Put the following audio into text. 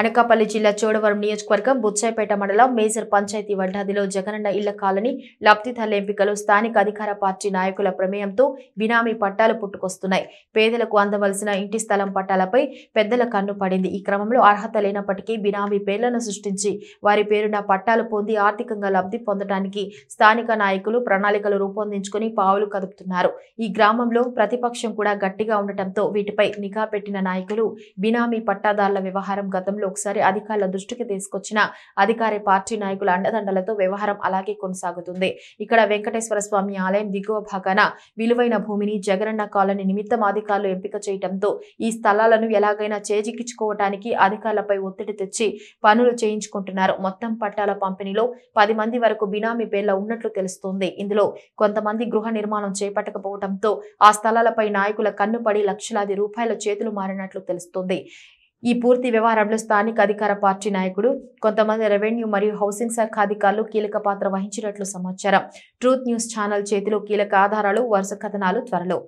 అనకాపల్లి జిల్లా చోడవరం నియోజకవర్గం బుచ్చాయిపేట మండలం మేజర్ పంచాయతీ వడ్డాదిలో జగనన్న ఇళ్ల కాలనీ లబ్ధిదారుల ఎంపికలు స్థానిక అధికార పార్టీ నాయకుల ప్రమేయంతో బినామీ పట్టాలు పుట్టుకొస్తున్నాయి పేదలకు అందవలసిన ఇంటి స్థలం పట్టాలపై పెద్దల కన్ను పడింది ఈ క్రమంలో అర్హత లేనప్పటికీ బినామీ పేర్లను సృష్టించి వారి పేరున పట్టాలు పొంది ఆర్థికంగా లబ్ధి పొందడానికి స్థానిక నాయకులు ప్రణాళికలు రూపొందించుకుని పావులు కదుపుతున్నారు ఈ గ్రామంలో ప్రతిపక్షం కూడా గట్టిగా ఉండటంతో వీటిపై నిఘా పెట్టిన నాయకులు బినామీ పట్టాదారుల వ్యవహారం గతంలో వారంలో ఒకసారి అధికారుల దృష్టికి తీసుకొచ్చిన అధికార పార్టీ నాయకుల అండదండలతో వ్యవహారం అలాగే కొనసాగుతుంది ఇక్కడ వెంకటేశ్వర స్వామి ఆలయం దిగువ భాగాన విలువైన భూమిని జగనన్న కాలనీ నిమిత్తం అధికారులు ఎంపిక చేయడంతో ఈ స్థలాలను ఎలాగైనా చేజిక్కించుకోవటానికి అధికారులపై ఒత్తిడి తెచ్చి పనులు చేయించుకుంటున్నారు మొత్తం పట్టాల పంపిణీలో పది మంది వరకు బినామీ పేర్ల ఉన్నట్లు తెలుస్తోంది ఇందులో కొంతమంది గృహ నిర్మాణం చేపట్టకపోవడంతో ఆ స్థలాలపై నాయకుల కన్నుపడి లక్షలాది రూపాయల చేతులు మారినట్లు తెలుస్తోంది ఈ పూర్తి వ్యవహారంలో స్థానిక అధికార పార్టీ నాయకుడు కొంతమంది రెవెన్యూ మరియు హౌసింగ్ శాఖ అధికారులు కీలక పాత్ర వహించినట్లు సమాచారం ట్రూత్ న్యూస్ ఛానల్ చేతిలో కీలక ఆధారాలు వరుస కథనాలు త్వరలో